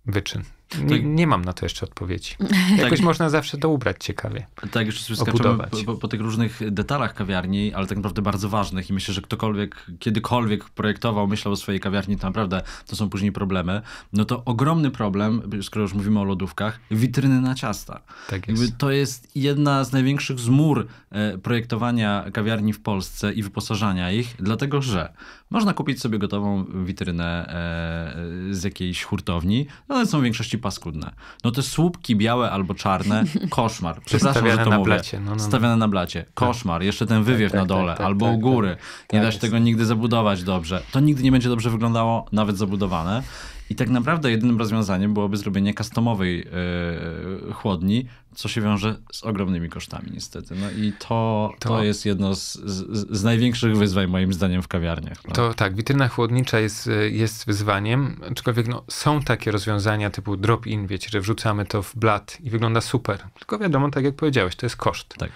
wyczyn. Nie, nie, mam na to jeszcze odpowiedzi. Tak. Jakoś tak, można zawsze to ubrać ciekawie. Tak, już skaczemy po, po, tych różnych detalach kawiarni, ale tak naprawdę bardzo ważnych i myślę, że ktokolwiek kiedykolwiek projektował, myślał o swojej kawiarni, to naprawdę to są później problemy. No to ogromny problem, skoro już mówimy o lodówkach, witryny na ciasta. Tak jest. Jakby to jest jedna z największych zmór e, projektowania kawiarni w Polsce i wyposażania ich, dlatego że można kupić sobie gotową witrynę e, z jakiejś hurtowni, no ale są w większości paskudne. No te słupki białe albo czarne, koszmar. Przepraszam, że to na mówię. Blacie. No, no, no. Stawiane na blacie. Tak. Koszmar. Jeszcze ten tak, wywiew tak, na tak, dole tak, tak, albo u góry. nie da się tego nigdy zabudować dobrze. To nigdy nie będzie dobrze wyglądało, nawet zabudowane. I tak naprawdę jedynym rozwiązaniem byłoby zrobienie customowej yy, chłodni, co się wiąże z ogromnymi kosztami niestety. No i to, to, to jest jedno z, z, z, największych wyzwań moim zdaniem w kawiarniach. No. To tak, witryna chłodnicza jest, e, jest wyzwaniem, aczkolwiek no, są takie rozwiązania typu drop-in, wiecie, że wrzucamy to w blat i wygląda super. Tylko wiadomo, tak jak powiedziałeś, to jest koszt. Tak.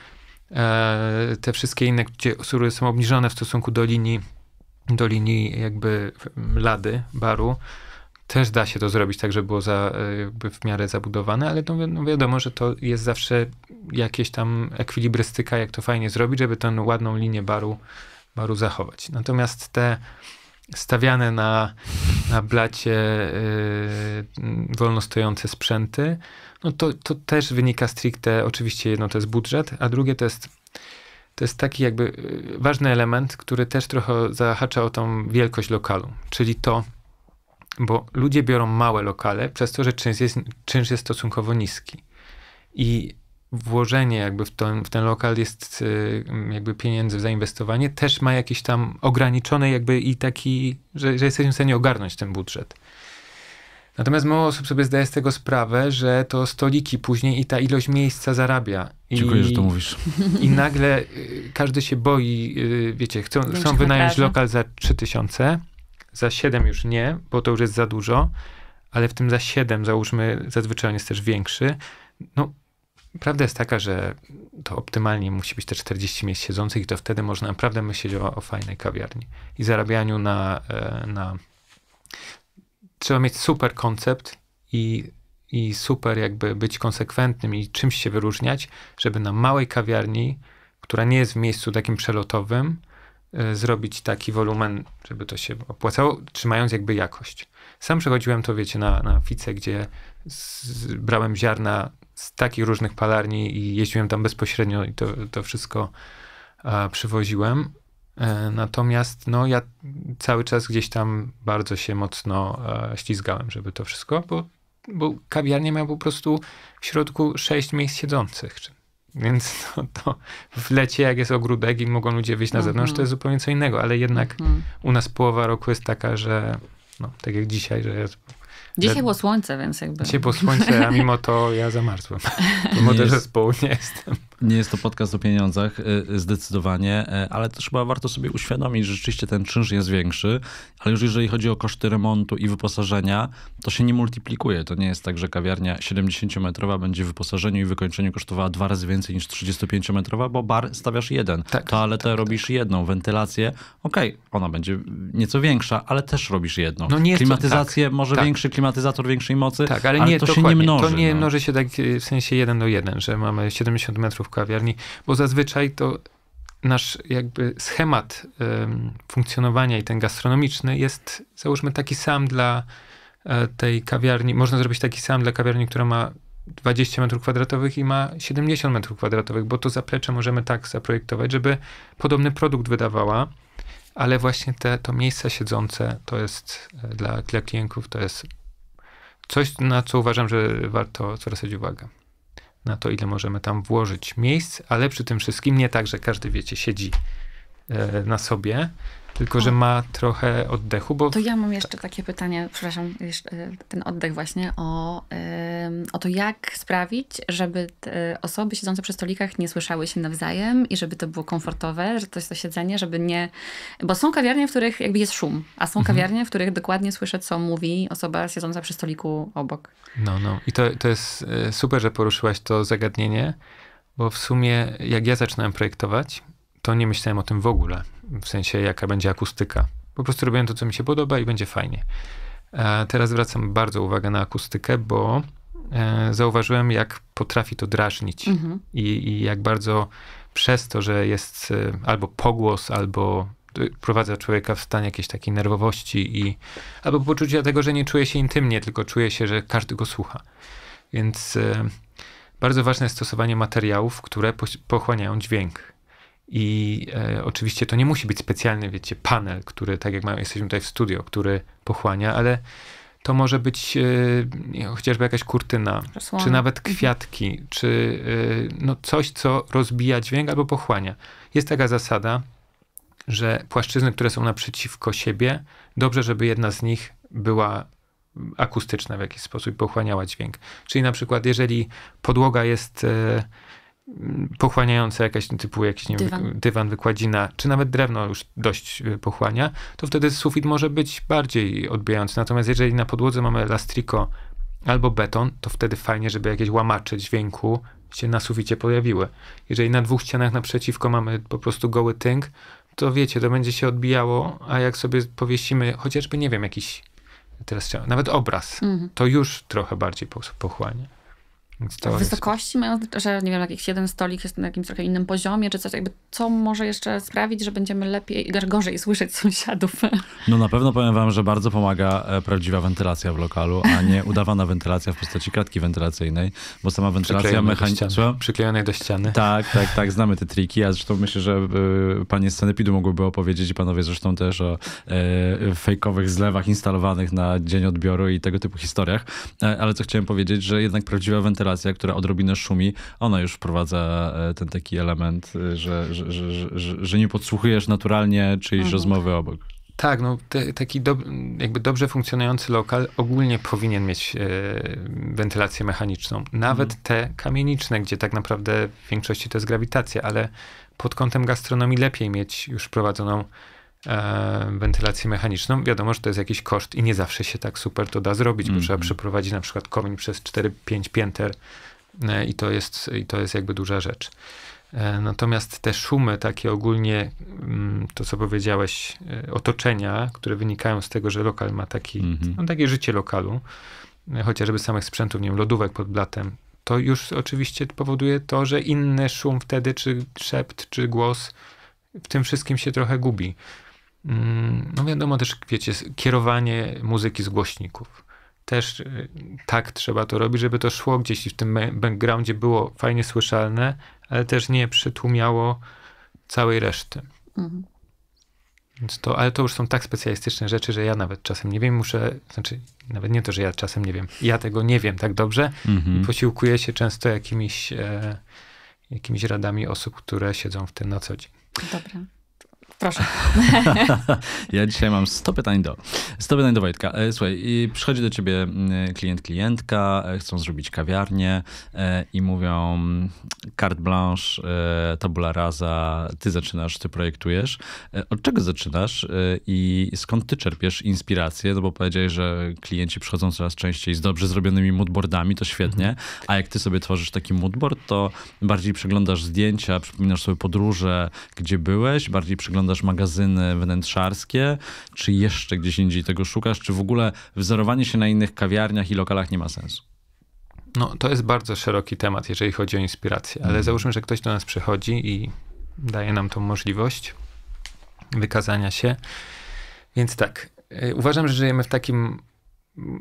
E, te wszystkie inne, gdzie które są obniżone w stosunku do linii, do linii jakby lady, baru, też da się to zrobić tak, żeby było za, e, jakby w miarę zabudowane, ale no, no wiadomo, że to jest zawsze jakieś tam ekwilibrystyka, jak to fajnie zrobić, żeby tę ładną linię baru, baru zachować. Natomiast te stawiane na, na blacie yy, wolnostojące sprzęty, no to, to też wynika stricte, oczywiście jedno to jest budżet, a drugie to jest to jest taki jakby e, ważny element, który też trochę zahacza o tą wielkość lokalu, czyli to, bo ludzie biorą małe lokale, przez to, że czynsz jest, czynsz jest stosunkowo niski. I włożenie jakby w ten, w ten lokal jest y, jakby pieniędzy w zainwestowanie też ma jakiś tam ograniczony jakby i taki, że, że jesteśmy w stanie ogarnąć ten budżet. Natomiast mało osób sobie zdaje z tego sprawę, że to stoliki później i ta ilość miejsca zarabia. I, że to mówisz. I nagle y, każdy się boi, y, wiecie, chcą, chcą wynająć lokal za 3000 tysiące za 7 już nie, bo to już jest za dużo, ale w tym za 7 załóżmy, zazwyczaj on jest też większy. No, prawda jest taka, że to optymalnie musi być te 40 miejsc siedzących i to wtedy można naprawdę myśleć o, o fajnej kawiarni i zarabianiu na, e, na... Trzeba mieć super koncept i, i super jakby być konsekwentnym i czymś się wyróżniać, żeby na małej kawiarni, która nie jest w miejscu takim przelotowym, E, zrobić taki wolumen, żeby to się opłacało, trzymając jakby jakość. Sam przechodziłem to, wiecie, na, na Fice, gdzie z, brałem ziarna z takich różnych palarni i jeździłem tam bezpośrednio i to, to wszystko a, przywoziłem. E, natomiast no, ja cały czas gdzieś tam bardzo się mocno a, e, ściskałem, żeby to wszystko, bo, bo kawiarnia miała po prostu w środku sześć miejsc siedzących, czy więc no, to w lecie, jak jest ogródek i mogą ludzie wyjść na zewnątrz, to mhm. jest zupełnie co innego, ale jednak mhm. u nas połowa roku jest taka, że no, tak jak dzisiaj, że jest Dzisiaj było słońce, więc jakby. Dzisiaj było słońce, a mimo to ja zamarzłem. Mimo też, że z południa jestem. Nie jest to podcast o pieniądzach, y, y, zdecydowanie, y, ale też chyba warto sobie uświadomić, że rzeczywiście ten czynsz jest większy, ale już jeżeli chodzi o koszty remontu i wyposażenia, to się nie multiplikuje. To nie jest tak, że kawiarnia 70-metrowa będzie w wyposażeniu i wykończeniu kosztowała dwa razy więcej niż 35-metrowa, bo bar stawiasz jeden, tak, toaletę tak, tak. robisz jedną, wentylację, okej, okay, ona będzie nieco większa, ale też robisz jedną. No nie Klimatyzację, to, tak, może tak. większy klimatyzator większej mocy, tak, ale, ale nie, to się nie mnoży. To nie no. mnoży się tak w sensie jeden do jeden, że mamy 70 metrów kawiarni, bo zazwyczaj to nasz jakby schemat um, funkcjonowania i ten gastronomiczny jest, załóżmy, taki sam dla e, tej kawiarni, można zrobić taki sam dla kawiarni, która ma 20 metrów kwadratowych i ma 70 metrów kwadratowych, bo to zaplecze możemy tak zaprojektować, żeby podobny produkt wydawała, ale właśnie te, to miejsca siedzące to jest e, dla, dla klientów, to jest coś, na co uważam, że warto zwracać uwagę na to, ile możemy tam włożyć miejsc, ale przy tym wszystkim nie tak, że każdy, wiecie, siedzi e, na sobie, tylko że ma trochę oddechu, bo... To ja mam jeszcze takie pytanie, przepraszam, e, ten oddech właśnie, o, o to jak sprawić, żeby osoby siedzące przy stolikach nie słyszały się nawzajem i żeby to było komfortowe, że to jest to siedzenie, żeby nie... Bo są kawiarnie, w których jakby jest szum, a są mhm. kawiarnie, w których dokładnie słyszę, co mówi osoba siedząca przy stoliku obok. No, no. I to, to jest e, super, że poruszyłaś to zagadnienie, bo w sumie jak ja zaczynałem projektować, to nie myślałem o tym w ogóle, w sensie jaka będzie akustyka. Po prostu robiłem to, co mi się podoba i będzie fajnie. E, teraz zwracam bardzo uwagę na akustykę, bo e, zauważyłem, jak potrafi to drażnić mhm. I, I, jak bardzo przez to, że jest e, albo pogłos, albo prowadza człowieka w stan jakiejś takiej nerwowości i albo poczucia tego, że nie czuje się intymnie, tylko czuje się, że każdy go słucha. Więc bardzo ważne jest stosowanie materiałów, które pochłaniają dźwięk i e, oczywiście to nie musi być specjalny, wiecie, panel, który, tak jak mamy jesteśmy tutaj w studio, który pochłania, ale to może być e, chociażby jakaś kurtyna, czy nawet mhm. kwiatki, czy e, no coś, co rozbija dźwięk albo pochłania. Jest taka zasada, że płaszczyzny, które są naprzeciwko siebie, dobrze, żeby jedna z nich była akustyczna w jakiś sposób, pochłaniała dźwięk. Czyli na przykład, jeżeli podłoga jest e, pochłaniające jakaś no, typu jakiś nie dywan. Wiem, dywan, wykładzina, czy nawet drewno już dość e, pochłania, to wtedy sufit może być bardziej odbijający. Natomiast jeżeli na podłodze mamy lastriko albo beton, to wtedy fajnie, żeby jakieś łamacze dźwięku się na suficie pojawiły. Jeżeli na dwóch ścianach naprzeciwko mamy po prostu goły tynk, to wiecie, to będzie się odbijało, a jak sobie powiesimy chociażby, nie wiem, jakiś teraz nawet obraz, mm -hmm. to już trochę bardziej pochłania. Cała wysokości mają, że nie wiem, jakiś jeden stolik jest na jakimś trochę innym poziomie, czy coś, jakby co może jeszcze sprawić, że będziemy lepiej, gorzej słyszeć sąsiadów? No na pewno powiem wam, że bardzo pomaga e, prawdziwa wentylacja w lokalu, a nie udawana wentylacja w postaci kratki wentylacyjnej, bo sama wentylacja mechaniczna... Przyklejonej do ściany. Tak, tak, tak, znamy te triki, a zresztą myślę, że e, panie z Sanepidu mogłyby opowiedzieć i panowie zresztą też o y, fejkowych zlewach instalowanych na dzień odbioru i tego typu historiach, ale co chciałem powiedzieć, że jednak prawdziwa wentylacja instalacja, która odrobinę szumi, ona już wprowadza e, ten taki element, e, że, że, że, że, nie podsłuchujesz naturalnie czyjejś mhm. rozmowy obok. Tak, no te, taki do, jakby dobrze funkcjonujący lokal ogólnie powinien mieć e, wentylację mechaniczną. Nawet mhm. te kamieniczne, gdzie tak naprawdę w większości to jest grawitacja, ale pod kątem gastronomii lepiej mieć już prowadzoną E, wentylację mechaniczną. Wiadomo, że to jest jakiś koszt i nie zawsze się tak super to da zrobić, mm -hmm. bo trzeba mhm. przeprowadzić na przykład komin przez 4-5 pięter e, i to, jest, i to jest jakby duża rzecz. E, natomiast te szumy, takie ogólnie, mm, to co powiedziałeś, otoczenia, które wynikają z tego, że lokal ma taki, mm -hmm. no, takie życie lokalu, chociażby samych sprzętów, nie wiem, lodówek pod blatem, to już oczywiście powoduje to, że inny szum wtedy, czy szept, czy głos, w tym wszystkim się trochę gubi. Mm, no wiadomo też, wiecie, kierowanie muzyki z głośników. Też y, tak trzeba to robić, żeby to szło gdzieś w tym backgroundzie, było fajnie słyszalne, ale też nie przytłumiało całej reszty. Mhm. Więc to, ale to już są tak specjalistyczne rzeczy, że ja nawet czasem nie wiem, muszę, znaczy nawet nie to, że ja czasem nie wiem, ja tego nie wiem tak dobrze mhm. posiłkuję się często jakimiś, e, jakimiś radami osób, które siedzą w tym na co dzień. Dobra. Proszę. ja dzisiaj mam 100 pytań do, 100 pytań do Wojtka. E, słuchaj, i przychodzi do ciebie mm, klient, klientka, e, chcą zrobić kawiarnię e, i mówią carte blanche, tabula rasa, ty zaczynasz, ty projektujesz. Od czego zaczynasz i skąd ty czerpiesz inspirację? No bo powiedziałeś, że klienci przychodzą coraz częściej z dobrze zrobionymi moodboardami, to świetnie, mhm. a jak ty sobie tworzysz taki moodboard, to bardziej przeglądasz zdjęcia, przypominasz sobie podróże, gdzie byłeś, bardziej przeglądasz oglądasz magazyny wnętrzarskie, czy jeszcze gdzieś indziej tego szukasz, czy w ogóle wzorowanie się na innych kawiarniach i lokalach nie ma sensu? No, to jest bardzo szeroki temat, jeżeli chodzi o inspirację, ale hmm. załóżmy, że ktoś do nas przychodzi i daje nam tą możliwość wykazania się. Więc tak, y, uważam, że żyjemy w takim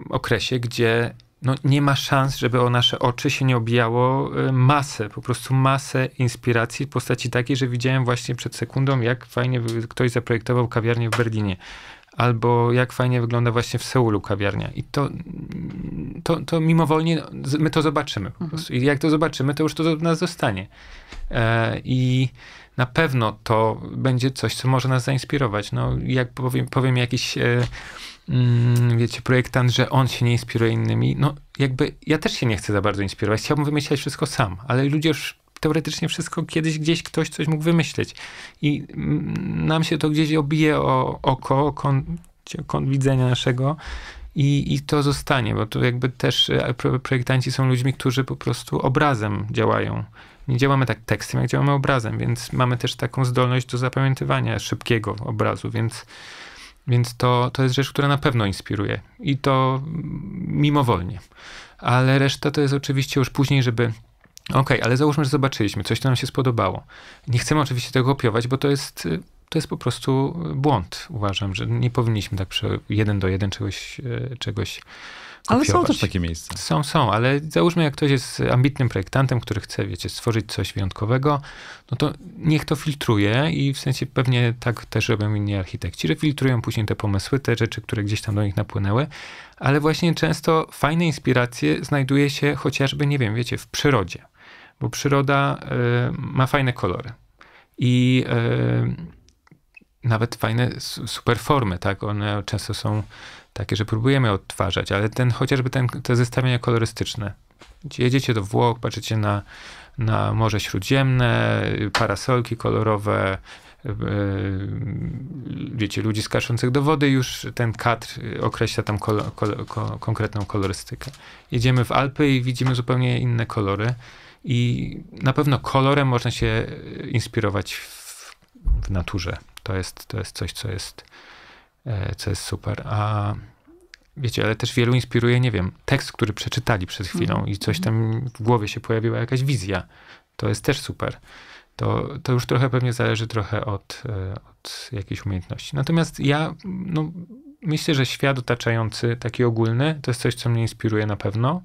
okresie, gdzie no, nie ma szans, żeby o nasze oczy się nie obijało y, masę, po prostu masę inspiracji w postaci takiej, że widziałem właśnie przed sekundą, jak fajnie ktoś zaprojektował kawiarnię w Berlinie. Albo jak fajnie wygląda właśnie w Seulu kawiarnia. I to, to, to mimowolnie my to zobaczymy. Po mhm. prostu. I jak to zobaczymy, to już to do nas zostanie. E, I na pewno to będzie coś, co może nas zainspirować. No, jak powiem, powiem jakiś e, Mm, wiecie, projektant, że on się nie inspiruje innymi. No jakby ja też się nie chcę za bardzo inspirować. Chciałbym wymyślać wszystko sam, ale ludzie już teoretycznie wszystko kiedyś gdzieś ktoś coś mógł wymyśleć. I mm, nam się to gdzieś obije o oko, o kąt, kąt widzenia naszego. I, I to zostanie, bo to jakby też e, projektanci są ludźmi, którzy po prostu obrazem działają. Nie działamy tak tekstem, jak działamy obrazem, więc mamy też taką zdolność do zapamiętywania szybkiego obrazu, więc więc to, to jest rzecz, która na pewno inspiruje i to mimowolnie. Ale reszta to jest oczywiście już później, żeby Okej, okay, ale załóżmy, że zobaczyliśmy coś, co nam się spodobało. Nie chcemy oczywiście tego kopiować, bo to jest, y, to jest po prostu y, błąd. Uważam, że nie powinniśmy tak jeden do jeden czegoś, y, czegoś Kopiować. Ale są też takie miejsca. Są, są, ale załóżmy, jak ktoś jest ambitnym projektantem, który chce, wiecie, stworzyć coś wyjątkowego, no to niech to filtruje i w sensie pewnie tak też robią inni architekci, że filtrują później te pomysły, te rzeczy, które gdzieś tam do nich napłynęły, ale właśnie często fajne inspiracje znajduje się chociażby, nie wiem, wiecie, w przyrodzie, bo przyroda y, ma fajne kolory i y, nawet fajne, super formy, tak? One często są takie, że próbujemy odtwarzać, ale ten chociażby ten, te zestawienia kolorystyczne. Jedziecie do Włoch, patrzycie na, na Morze Śródziemne, parasolki kolorowe, e, wiecie, ludzi skaczących do wody, już ten kadr określa tam konkretną kolorystykę. Jedziemy w Alpy i widzimy zupełnie inne kolory i na pewno kolorem można się inspirować w, w naturze. To jest, to jest coś, co jest E, co jest super. A wiecie, ale też wielu inspiruje, nie wiem, tekst, który przeczytali przed chwilą mhm. i coś tam w głowie się pojawiła, jakaś wizja. To jest też super. To, to już trochę pewnie zależy trochę od, e, od jakiejś umiejętności. Natomiast ja no, myślę, że świat otaczający, taki ogólny, to jest coś, co mnie inspiruje na pewno,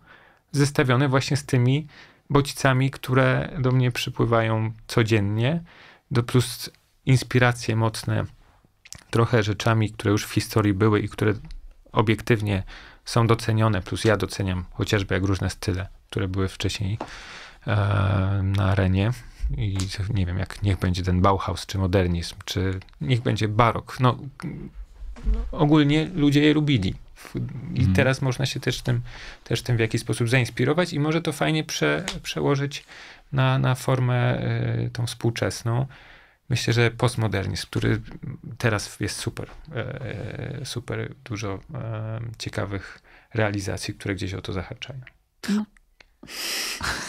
zestawione właśnie z tymi bodźcami, które do mnie przypływają codziennie, do plus inspiracje mocne trochę rzeczami, które już w historii były i które obiektywnie są docenione, plus ja doceniam chociażby jak różne style, które były wcześniej e, na arenie. I nie wiem, jak niech będzie ten Bauhaus, czy modernizm, czy niech będzie barok. No, ogólnie ludzie je lubili. I mm. teraz można się też tym, też tym w jakiś sposób zainspirować i może to fajnie prze, przełożyć na, na formę y, tą współczesną. Myślę, że postmodernizm, który teraz jest super, e, e, super dużo e, ciekawych realizacji, które gdzieś o to zahaczają. No,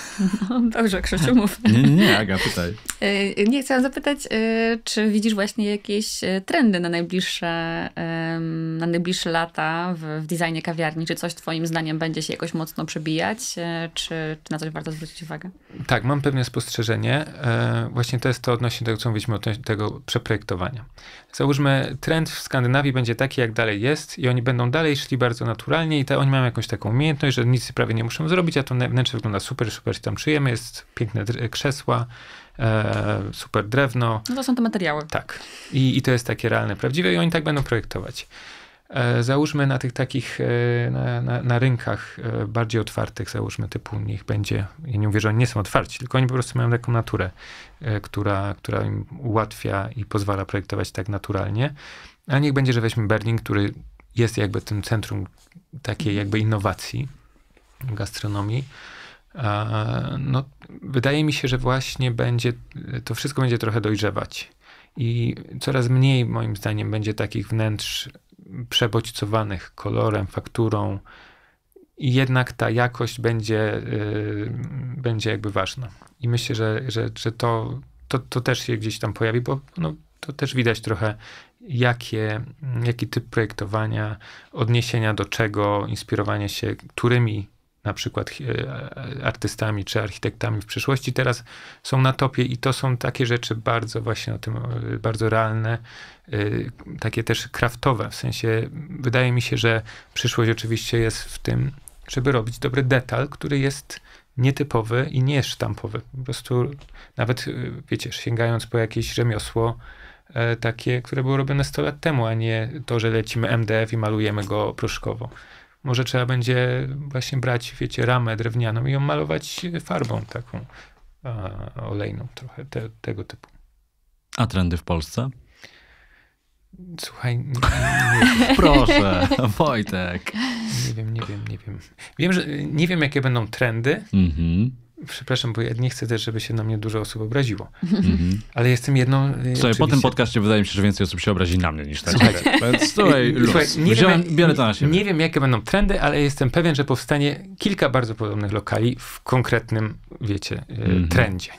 No, dobrze, Krzysiu, mów. Nie, nie, nie, Aga, pytaj. Y, nie, chciałam zapytać, y, czy widzisz właśnie jakieś y, trendy na najbliższe, na najbliższe lata w, w designie kawiarni? Czy coś twoim zdaniem będzie się jakoś mocno przebijać? Czy, czy na coś warto zwrócić uwagę? Tak, mam pewne spostrzeżenie. E, właśnie to jest to odnośnie tego, co mówiliśmy, od tego przeprojektowania. Załóżmy, trend w Skandynawii będzie taki, jak dalej jest i oni będą dalej szli bardzo naturalnie i te, oni mają jakąś taką umiejętność, że nic prawie nie muszą zrobić, a to na, wnętrze wygląda super, super się tam czujemy, jest piękne krzesła, e, super drewno. No to są te materiały. Tak. I, I to jest takie realne, prawdziwe i oni tak będą projektować. E, załóżmy na tych takich, e, na, na, na, rynkach e, bardziej otwartych, załóżmy typu niech będzie, ja nie mówię, że oni nie są otwarci, tylko oni po prostu mają taką naturę, e, która, która im ułatwia i pozwala projektować tak naturalnie. A niech będzie, że weźmy Berlin, który jest jakby tym centrum takiej jakby innowacji gastronomii. E, no, wydaje mi się, że właśnie będzie, to wszystko będzie trochę dojrzewać. I coraz mniej, moim zdaniem, będzie takich wnętrz przebodźcowanych kolorem, fakturą. I jednak ta jakość będzie, yy, będzie jakby ważna. I myślę, że, że, że to, to, to też się gdzieś tam pojawi, bo no, to też widać trochę, jakie, jaki typ projektowania, odniesienia do czego, inspirowanie się, którymi na przykład e, artystami czy architektami w przyszłości, teraz są na topie i to są takie rzeczy bardzo właśnie o tym, e, bardzo realne, e, takie też kraftowe, w sensie wydaje mi się, że przyszłość oczywiście jest w tym, żeby robić dobry detal, który jest nietypowy i nie sztampowy. Po prostu nawet, wiecie, sięgając po jakieś rzemiosło, takie, które było robione 100 lat temu, a nie to, że lecimy MDF i malujemy go proszkowo. Może trzeba będzie właśnie brać, wiecie, ramę drewnianą i ją malować farbą taką a, olejną trochę, te, tego typu. A trendy w Polsce? Słuchaj, nie, nie proszę, Wojtek. Nie wiem, nie wiem, nie wiem. Wiem, że nie wiem, jakie będą trendy. Mhm przepraszam, bo ja nie chcę też, żeby się na mnie dużo osób obraziło. Mm-hmm. Ale jestem jedną... E, słuchaj, oczywiście... po tym podcaście wydaje mi się, że więcej osób się obrazi na mnie niż tak. ciebie. Słuchaj, Słuchaj nie, wiem, biorę to na siebie. nie wiem, jakie będą trendy, ale jestem pewien, że powstanie kilka bardzo podobnych lokali w konkretnym, wiecie, mm-hmm. trendzie.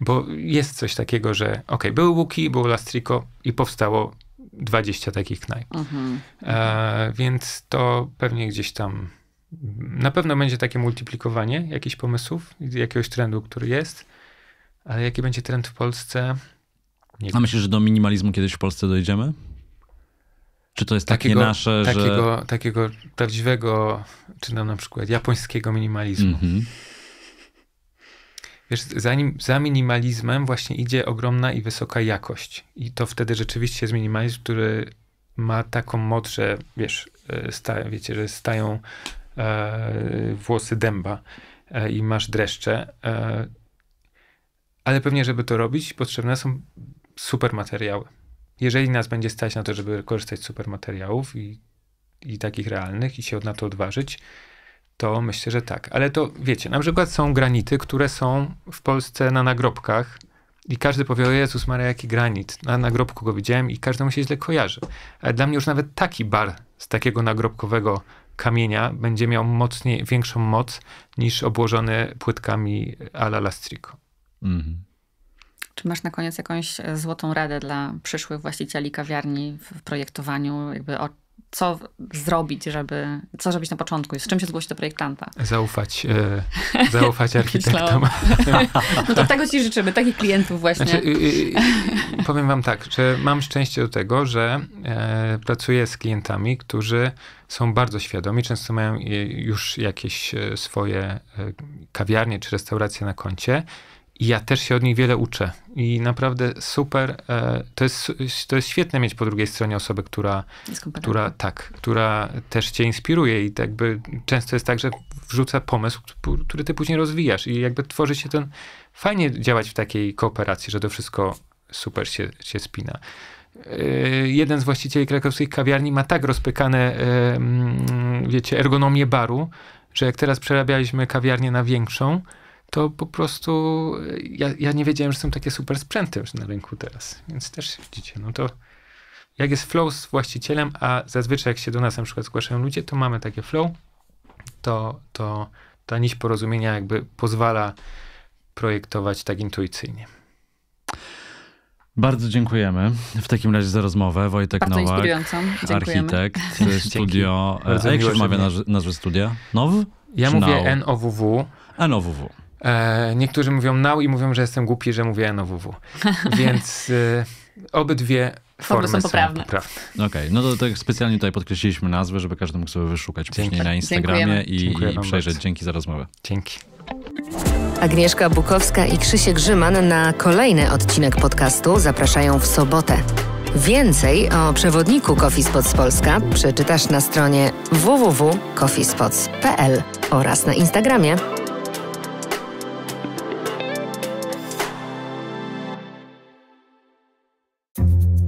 Bo jest coś takiego, że ok, były łuki, było Lastrico i powstało 20 takich knajp. Mm-hmm. E, więc to pewnie gdzieś tam na pewno będzie takie multiplikowanie jakichś pomysłów, jakiegoś trendu, który jest, ale jaki będzie trend w Polsce? Nie A myślisz, że do minimalizmu kiedyś w Polsce dojdziemy? Czy to jest takiego, takie nasze, takiego, że... Takiego prawdziwego, czy na przykład japońskiego minimalizmu. Mm-hmm. Wiesz, za, nim, za minimalizmem właśnie idzie ogromna i wysoka jakość. I to wtedy rzeczywiście jest minimalizm, który ma taką moc, że wiesz, e, staje, wiecie, że stają E, włosy dęba e, i masz dreszcze. E, ale pewnie, żeby to robić, potrzebne są super materiały. Jeżeli nas będzie stać na to, żeby korzystać z super materiałów i, i takich realnych i się na to odważyć, to myślę, że tak. Ale to wiecie, na przykład są granity, które są w Polsce na nagrobkach i każdy powie, o Jezus Maria, jaki granit. Na nagrobku go widziałem i każdemu się źle kojarzy. Ale dla mnie już nawet taki bar z takiego nagrobkowego kamienia będzie miał mocniej, większą moc niż obłożony płytkami ala lastrico. Mhm. Czy masz na koniec jakąś e, złotą radę dla przyszłych właścicieli kawiarni w projektowaniu? Jakby o co zrobić, żeby, co zrobić na początku, z czym się zgłosić do projektanta. Zaufać, e, zaufać architektom. no to tego ci życzymy, takich klientów właśnie. Znaczy, y, y, y, powiem wam tak, że mam szczęście do tego, że e, pracuję z klientami, którzy są bardzo świadomi, często mają e, już jakieś e, swoje e, kawiarnie czy restauracje na koncie ja też się od nich wiele uczę. I naprawdę super. E, to jest, to jest świetne mieć po drugiej stronie osobę, która, która tak, która też cię inspiruje i tak jakby często jest tak, że wrzuca pomysł, który ty później rozwijasz i jakby tworzy się ten, fajnie działać w takiej kooperacji, że to wszystko super się, się spina e, jeden z właścicieli krakowskiej kawiarni ma tak rozpykane, e, mm, wiecie, ergonomię baru, że jak teraz przerabialiśmy kawiarnię na większą, to po prostu ja, ja nie wiedziałem, że są takie super sprzęty już na rynku teraz, więc też widzicie, no to jak jest flow z właścicielem, a zazwyczaj jak się do nas na przykład zgłaszają ludzie, to mamy takie flow, to, to ta nić porozumienia jakby pozwala projektować tak intuicyjnie. Bardzo dziękujemy w takim razie za rozmowę. Wojtek Bardzo Nowak, architekt, y, studio. E, a jak się rozmawia nazwę studia? Now? Ja mówię NOWW. NOWW. E, niektórzy mówią nał i mówią, że jestem głupi, że mówię NWW. Więc e, obydwie formy są poprawne. poprawne. Okej, okay, no to tak specjalnie tutaj podkreśliliśmy nazwę, żeby każdy mógł sobie wyszukać Dzięki. później na Instagramie Dziękujemy. i, i przejrzeć. Bardzo. Dzięki za rozmowę. Dzięki. Agnieszka Bukowska i Krzysiek Grzyman na kolejny odcinek podcastu zapraszają w sobotę. Więcej o przewodniku Coffee Spots Polska przeczytasz na stronie www.coffeespots.pl oraz na Instagramie